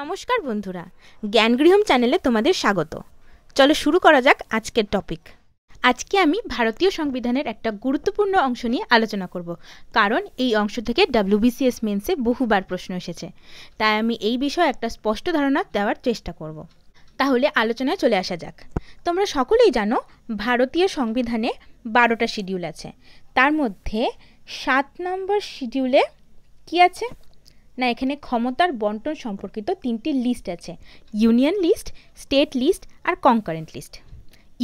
নমস্কার বন্ধুরা জ্ঞানগৃহম চ্যানেলে তোমাদের স্বাগত চলো শুরু করা যাক আজকের টপিক আজকে আমি ভারতীয় সংবিধানের একটা গুরুত্বপূর্ণ অংশ নিয়ে আলোচনা করব কারণ এই অংশ থেকে ডাব্লিউবিসিএস মেন্সে বহুবার প্রশ্ন এসেছে তাই আমি এই বিষয়ে একটা স্পষ্ট ধারণা দেওয়ার চেষ্টা করব তাহলে আলোচনায় চলে আসা যাক তোমরা সকলেই জানো ভারতীয় সংবিধানে বারোটা শিডিউল আছে তার মধ্যে সাত নম্বর শিডিউলে কি আছে না এখানে ক্ষমতার বন্টন সম্পর্কিত তিনটি লিস্ট আছে ইউনিয়ন লিস্ট স্টেট লিস্ট আর কনকারেন্ট লিস্ট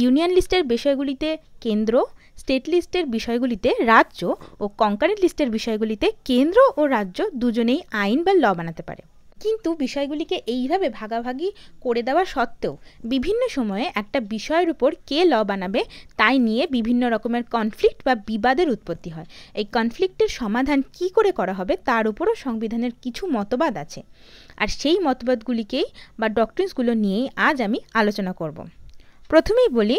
ইউনিয়ন লিস্টের বিষয়গুলিতে কেন্দ্র স্টেট লিস্টের বিষয়গুলিতে রাজ্য ও কনকারেন্ট লিস্টের বিষয়গুলিতে কেন্দ্র ও রাজ্য দুজনেই আইন বা ল বানাতে পারে কিন্তু বিষয়গুলিকে এইভাবে ভাগাভাগি করে দেওয়া সত্ত্বেও বিভিন্ন সময়ে একটা বিষয়ের উপর কে ল বানাবে তাই নিয়ে বিভিন্ন রকমের কনফ্লিক্ট বা বিবাদের উৎপত্তি হয় এই কনফ্লিক্টের সমাধান কি করে করা হবে তার উপরও সংবিধানের কিছু মতবাদ আছে আর সেই মতবাদগুলিকেই বা ডক্টরিন্সগুলো নিয়েই আজ আমি আলোচনা করব প্রথমেই বলি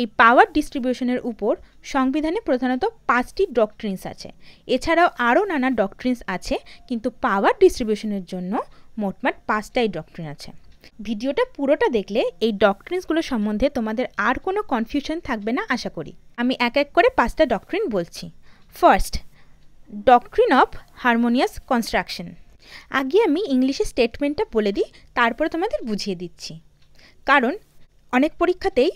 এই পাওয়ার ডিস্ট্রিবিউশনের উপর সংবিধানে প্রধানত পাঁচটি ডক্ট্রিন্স আছে এছাড়াও আরও নানা ডক্ট্রিন্স আছে কিন্তু পাওয়ার ডিস্ট্রিবিউশনের জন্য মোটমাট পাঁচটাই ডক্ট্রিন আছে ভিডিওটা পুরোটা দেখলে এই ডক্ট্রিনসগুলো সম্বন্ধে তোমাদের আর কোনো কনফিউশন থাকবে না আশা করি আমি এক এক করে পাঁচটা ডক্ট্রিন বলছি first doctrine of harmonious construction আগে আমি ইংলিশে স্টেটমেন্টটা বলে দিই তারপরে তোমাদের বুঝিয়ে দিচ্ছি কারণ অনেক পরীক্ষাতেই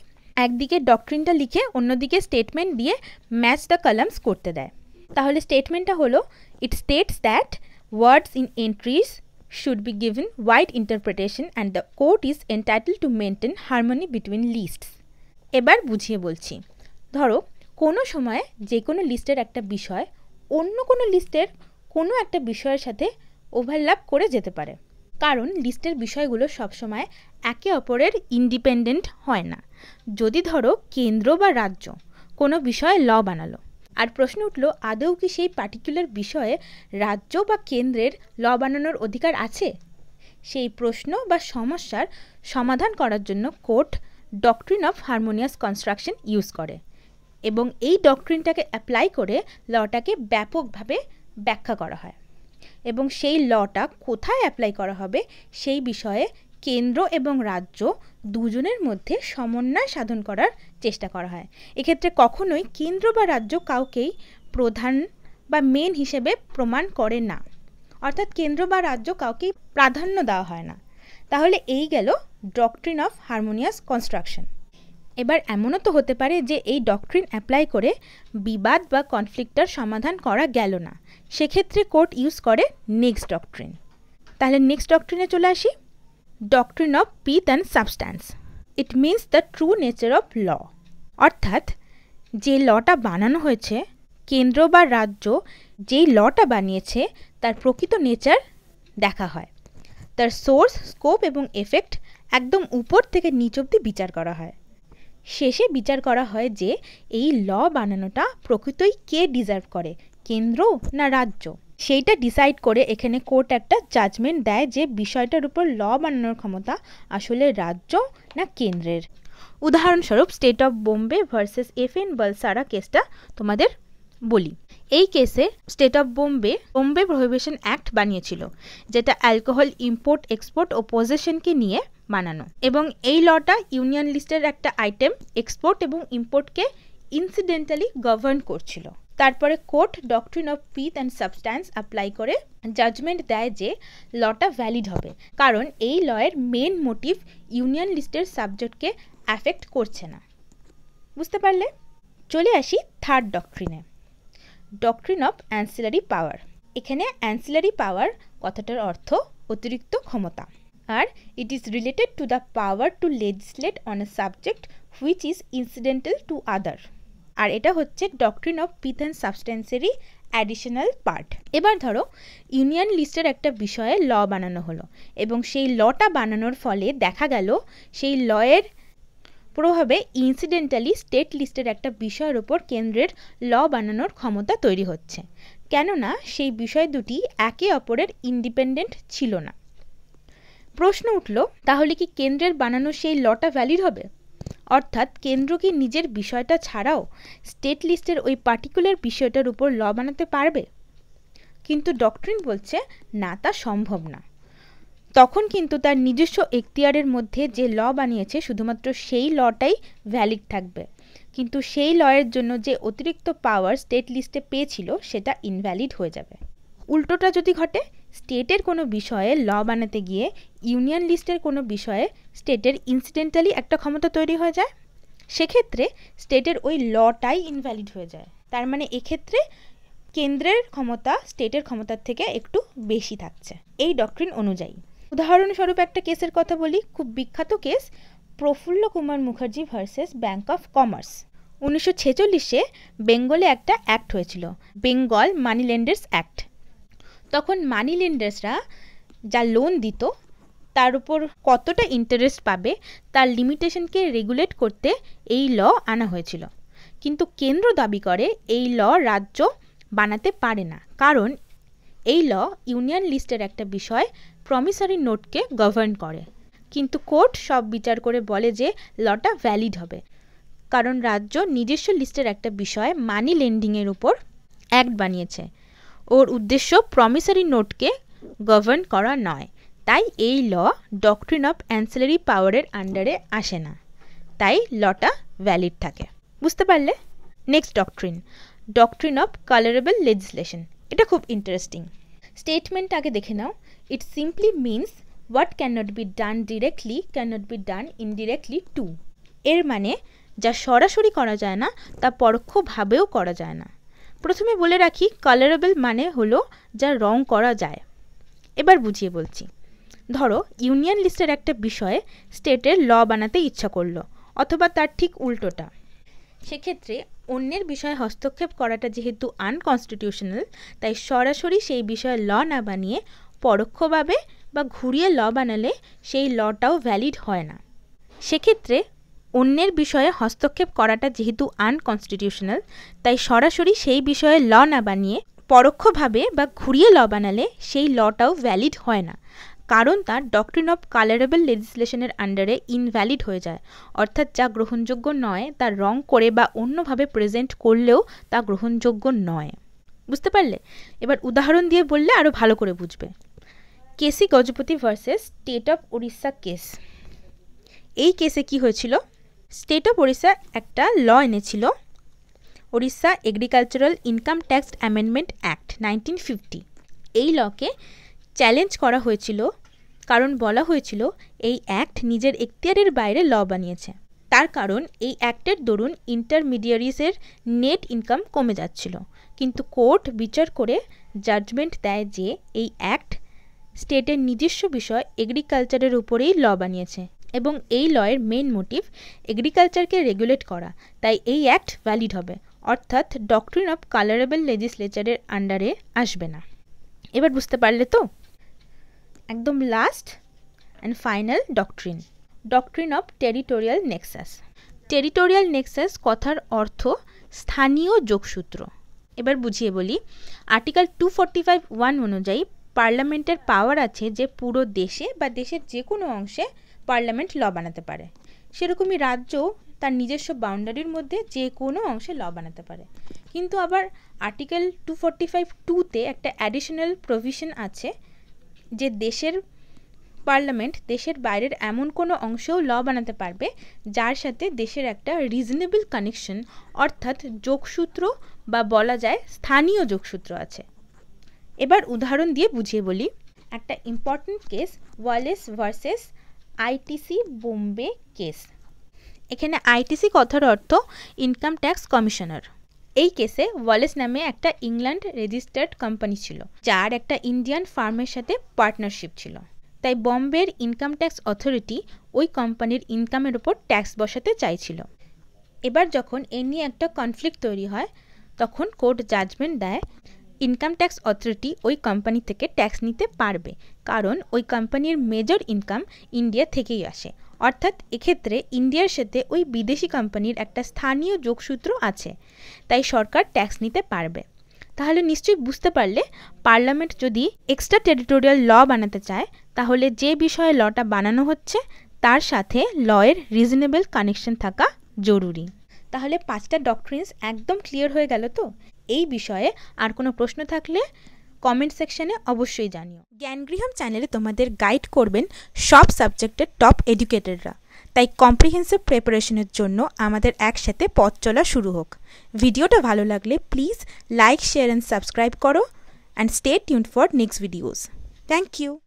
একদিকে ডক্ট্রিনটা লিখে অন্যদিকে স্টেটমেন্ট দিয়ে ম্যাচ দ্য কলামস করতে দেয় তাহলে স্টেটমেন্টটা হলো it states that words in entries should be given wide interpretation and the court is entitled to maintain harmony between lists এবার বুঝিয়ে বলছি ধরো কোনো সময়ে যে কোনো লিস্টের একটা বিষয় অন্য কোনো লিস্টের কোনো একটা বিষয়ের সাথে ওভারল্যাপ করে যেতে পারে কারণ লিস্টের বিষয়গুলো সবসময় একে অপরের ইন্ডিপেন্ডেন্ট হয় না যদি ধরো কেন্দ্র বা রাজ্য কোনো বিষয়ে ল বানালো আর প্রশ্ন উঠল আদৌ কি সেই পার্টিকুলার বিষয়ে রাজ্য বা কেন্দ্রের ল বানানোর অধিকার আছে সেই প্রশ্ন বা সমস্যার সমাধান করার জন্য court doctrine of harmonious construction use করে এবং এই ডক্ট্রিনটাকে অ্যাপ্লাই করে লটাকে ব্যাপকভাবে ব্যাখ্যা করা হয় এবং সেই লটা কোথায় অ্যাপ্লাই করা হবে সেই বিষয়ে কেন্দ্র এবং রাজ্য দুজনের মধ্যে সমন্বয় সাধন করার চেষ্টা করা হয় এক্ষেত্রে কখনোই কেন্দ্র বা রাজ্য কাউকেই প্রধান বা মেন হিসেবে প্রমাণ করে না অর্থাৎ কেন্দ্র বা রাজ্য কাউকেই প্রাধান্য দেওয়া হয় না তাহলে এই গেল ডক্ট্রিন অফ হারমোনিয়াস কনস্ট্রাকশন এবার এমনও তো হতে পারে যে এই ডক্ট্রিন অ্যাপ্লাই করে বিবাদ বা কনফ্লিক্টটার সমাধান করা গেল না সেক্ষেত্রে কোর্ট ইউজ করে নেক্সট ডক্ট্রিন তাহলে নেক্সট ডক্ট্রিনে চলে আসি doctrine of pith and substance it means the true nature of law অর্থাৎ যে লটা বানানো হয়েছে কেন্দ্র বা রাজ্য যেই লটা বানিয়েছে তার প্রকৃত নেচার দেখা হয় তার সোর্স স্কোপ এবং এফেক্ট একদম উপর থেকে নিচ অব্দি বিচার করা হয় শেষে বিচার করা হয় যে এই ল বানানোটা প্রকৃতই কে ডিজার্ভ করে কেন্দ্র না রাজ্য সেইটা ডিসাইড করে এখানে কোর্ট একটা জাজমেন্ট দেয় যে বিষয়টার উপর ল বানানোর ক্ষমতা আসলে রাজ্য না কেন্দ্রের উদাহরণস্বরূপ state of Bombay versus F N Balsara কেসটা তোমাদের বলি এই কেসে state of Bombay Bombay prohibition act বানিয়েছিল যেটা অ্যালকোহল ইম্পোর্ট এক্সপোর্ট ও পজিশনকে নিয়ে বানানো এবং এই লটা ইউনিয়ন লিস্টের একটা আইটেম এক্সপোর্ট এবং ইম্পোর্টকে ইনসিডেন্টালি গভর্ন করছিল তারপরে court doctrine of pith and substance apply করে জাজমেন্ট দেয় যে লটা ভ্যালিড হবে কারণ এই লয়ের মেন মোটিভ ইউনিয়ন লিস্টের সাবজেক্টকে অ্যাফেক্ট করছে না বুঝতে পারলে চলে আসি থার্ড ডকট্রিনে ডকট্রিন অফ অ্যান্সিলারি পাওয়ার এখানে অ্যান্সিলারি পাওয়ার কথাটার অর্থ অতিরিক্ত ক্ষমতা আর it is related to the power to legislate on a subject which is incidental to other আর এটা হচ্ছে ডক্ট্রিন অফ পিথ অ্যান্ড সাবস্টেন্সেরই অ্যাডিশনাল পার্ট এবার ধরো ইউনিয়ন লিস্টের একটা বিষয়ে ল বানানো হলো এবং সেই লটা বানানোর ফলে দেখা গেল সেই লয়ের প্রভাবে ইনসিডেন্টালি স্টেট লিস্টের একটা বিষয়ের ওপর কেন্দ্রের ল বানানোর ক্ষমতা তৈরি হচ্ছে কেননা সেই বিষয় দুটি একে অপরের ইন্ডিপেন্ডেন্ট ছিল না প্রশ্ন উঠল তাহলে কি কেন্দ্রের বানানো সেই লটা ভ্যালিড হবে অর্থাৎ কেন্দ্র কি নিজের বিষয়টা ছাড়াও স্টেট লিস্টের ওই পার্টিকুলার বিষয়টার উপর ল বানাতে পারবে কিন্তু ডক্টরিন বলছে না তা সম্ভব না তখন কিন্তু তার নিজস্ব এখতিয়ারের মধ্যে যে ল বানিয়েছে শুধুমাত্র সেই লটাই ভ্যালিড থাকবে কিন্তু সেই লয়ের জন্য যে অতিরিক্ত পাওয়ার স্টেট লিস্টে পেয়েছিল সেটা ইনভ্যালিড হয়ে যাবে উল্টোটা যদি ঘটে স্টেটের কোনো বিষয়ে ল বানাতে গিয়ে ইউনিয়ন লিস্টের কোনো বিষয়ে স্টেটের ইনসিডেন্টালি একটা ক্ষমতা তৈরি হয়ে যায় সেক্ষেত্রে স্টেটের ওই লটাই ইনভ্যালিড হয়ে যায় তার মানে এক্ষেত্রে কেন্দ্রের ক্ষমতা স্টেটের ক্ষমতার থেকে একটু বেশি থাকছে এই ডক্ট্রিন অনুযায়ী উদাহরণস্বরূপ একটা কেসের কথা বলি খুব বিখ্যাত case Prafulla Kumar Mukherjee versus bank of commerce উনিশশো ছেচল্লিশে বেঙ্গলে একটা অ্যাক্ট হয়েছিল বেঙ্গল মানি ল্যান্ডার্স অ্যাক্ট তখন মানি লেন্ডার্সরা যা লোন দিত তার উপর কতটা ইন্টারেস্ট পাবে তার লিমিটেশনকে রেগুলেট করতে এই ল আনা হয়েছিল কিন্তু কেন্দ্র দাবি করে এই ল রাজ্য বানাতে পারে না কারণ এই ল ইউনিয়ন লিস্টের একটা বিষয় প্রমিসারি নোটকে গভর্ন করে কিন্তু কোর্ট সব বিচার করে বলে যে লটা ভ্যালিড হবে কারণ রাজ্য নিজস্ব লিস্টের একটা বিষয় মানি লেন্ডিংয়ের উপর অ্যাক্ট বানিয়েছে ওর উদ্দেশ্য প্রমিসারি নোটকে গভর্ন করা নয় তাই এই ল ডক্ট্রিন অফ অ্যান্সেলারি পাওয়ারের আন্ডারে আসে না তাই লটা ভ্যালিড থাকে বুঝতে পারলে next doctrine doctrine of colourable legislation এটা খুব ইন্টারেস্টিং স্টেটমেন্ট আগে দেখে নাও it simply means what cannot be done directly cannot be done indirectly টু এর মানে যা সরাসরি করা যায় না তা পরোক্ষভাবেও করা যায় না প্রথমে বলে রাখি কালারেবল মানে হলো যা রং করা যায় এবার বুঝিয়ে বলছি ধরো ইউনিয়ন লিস্টের একটা বিষয়ে স্টেটের ল বানাতে ইচ্ছা করলো অথবা তার ঠিক উল্টোটা সেক্ষেত্রে অন্যের বিষয়ে হস্তক্ষেপ করাটা যেহেতু আনকনস্টিটিউশনাল তাই সরাসরি সেই বিষয়ে ল না বানিয়ে পরোক্ষভাবে বা ঘুরিয়ে ল বানালে সেই লটাও ভ্যালিড হয় না সেক্ষেত্রে অন্যের বিষয়ে হস্তক্ষেপ করাটা যেহেতু আনকনস্টিটিউশনাল তাই সরাসরি সেই বিষয়ে ল না বানিয়ে পরোক্ষভাবে বা ঘুরিয়ে ল বানালে সেই লটাও ভ্যালিড হয় না কারণ তা ডক্ট্রিন অফ কালারেবল লেজিসলেশনের আন্ডারে ইনভ্যালিড হয়ে যায় অর্থাৎ যা গ্রহণযোগ্য নয় তা রং করে বা অন্যভাবে প্রেজেন্ট করলেও তা গ্রহণযোগ্য নয় বুঝতে পারলে এবার উদাহরণ দিয়ে বললে আরও ভালো করে বুঝবে K C Gajapati versus state of Orissa case এই কেসে কি হয়েছিল স্টেট অফ ওড়িশা একটা ল এনেছিল Odisha agricultural income tax amendment act nineteen fifty এই লকে চ্যালেঞ্জ করা হয়েছিল কারণ বলা হয়েছিল এই অ্যাক্ট নিজের এখতিয়ারের বাইরে ল বানিয়েছে তার কারণ এই অ্যাক্টের দরুন ইন্টারমিডিয়ারিসের নেট ইনকাম কমে যাচ্ছিল কিন্তু কোর্ট বিচার করে জাজমেন্ট দেয় যে এই অ্যাক্ট স্টেটের নিজস্ব বিষয় এগ্রিকালচারের উপরেই ল বানিয়েছে এবং এই লয়ের মেইন মোটিভ এগ্রিকালচারকে রেগুলেট করা তাই এই অ্যাক্ট ভ্যালিড হবে অর্থাৎ ডক্ট্রিন অফ কালারেবল লেজিসলেচারের আন্ডারে আসবে না এবার বুঝতে পারলে তো একদম last and final doctrine doctrine of territorial nexus territorial nexus কথার অর্থ স্থানীয় যোগসূত্র এবার বুঝিয়ে বলি article two forty five one অনুযায়ী পার্লামেন্টের পাওয়ার আছে যে পুরো দেশে বা দেশের যে কোনো অংশে পার্লামেন্ট ল বানাতে পারে সেরকমই রাজ্যও তার নিজস্ব বাউন্ডারির মধ্যে যে কোনো অংশে ল বানাতে পারে কিন্তু আবার আর্টিকেল টু ফর্টি ফাইভ টুতে একটা অ্যাডিশনাল প্রভিশন আছে যে দেশের পার্লামেন্ট দেশের বাইরের এমন কোনো অংশেও ল বানাতে পারবে যার সাথে দেশের একটা রিজনেবল কানেকশন অর্থাৎ যোগসূত্র বা বলা যায় স্থানীয় যোগসূত্র আছে এবার উদাহরণ দিয়ে বুঝিয়ে বলি একটা important case Wallace versus ITC Bombay case এখানে আইটিসি কথার অর্থ ইনকাম ট্যাক্স কমিশনার এই কেসে ওয়ালেস নামে একটা ইংল্যান্ড রেজিস্টার্ড কোম্পানি ছিল যার একটা ইন্ডিয়ান ফার্মের সাথে পার্টনারশিপ ছিল তাই বম্বের ইনকাম ট্যাক্স অথরিটি ওই কোম্পানির ইনকামের ওপর ট্যাক্স বসাতে চাইছিল এবার যখন এ নিয়ে একটা কনফ্লিক্ট তৈরি হয় তখন কোর্ট জাজমেন্ট দেয় ইনকাম ট্যাক্স অথরিটি ওই কোম্পানি থেকে ট্যাক্স নিতে পারবে কারণ ওই কোম্পানির মেজর ইনকাম ইন্ডিয়া থেকেই আসে অর্থাৎ এক্ষেত্রে ইন্ডিয়ার সাথে ওই বিদেশি কোম্পানির একটা স্থানীয় যোগসূত্র আছে তাই সরকার ট্যাক্স নিতে পারবে তাহলে নিশ্চয়ই বুঝতে পারলে পার্লামেন্ট যদি এক্সট্রা টেরিটোরিয়াল ল বানাতে চায় তাহলে যে বিষয়ে লটা বানানো হচ্ছে তার সাথে লয়ের রিজনেবল কানেকশন থাকা জরুরি তাহলে পাঁচটা ডক্ট্রিন্স একদম ক্লিয়ার হয়ে গেল তো এই বিষয়ে আর কোনো প্রশ্ন থাকলে কমেন্ট সেকশনে অবশ্যই জানিও জ্ঞানগৃহম চ্যানেলে তোমাদের গাইড করবেন সব সাবজেক্টের টপ এডুকেটেডরা তাই কম্প্রিহেন্সিভ প্রিপারেশনের জন্য আমাদের একসাথে পথ চলা শুরু হোক ভিডিওটা ভালো লাগলে please like share and subscribe করো and stay tune for next videos thank you